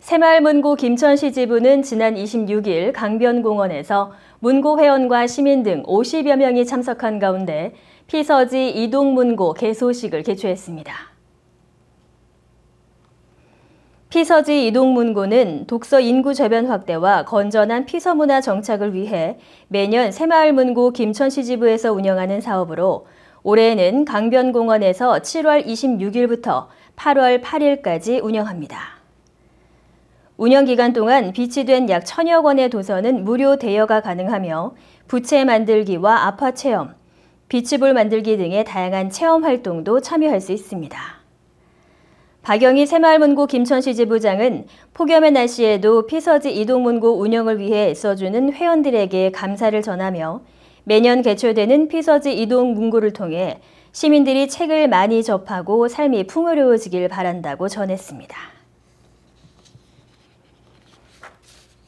새마을문구 김천시 지부는 지난 26일 강변공원에서 문구 회원과 시민 등 50여 명이 참석한 가운데 피서지 이동문고 개소식을 개최했습니다. 피서지 이동문고는 독서 인구 저변 확대와 건전한 피서 문화 정착을 위해 매년 새마을문구 김천시 지부에서 운영하는 사업으로 올해에는 강변공원에서 7월 26일부터 8월 8일까지 운영합니다. 운영 기간 동안 비치된 약 천여 권의 도서는 무료 대여가 가능하며 부채 만들기와 아파 체험, 비치볼 만들기 등의 다양한 체험 활동도 참여할 수 있습니다. 박영희 새마을문고 김천시 지부장은 폭염의 날씨에도 피서지 이동문고 운영을 위해 써주는 회원들에게 감사를 전하며 매년 개최되는 피서지 이동문고를 통해 시민들이 책을 많이 접하고 삶이 풍요로워지길 바란다고 전했습니다.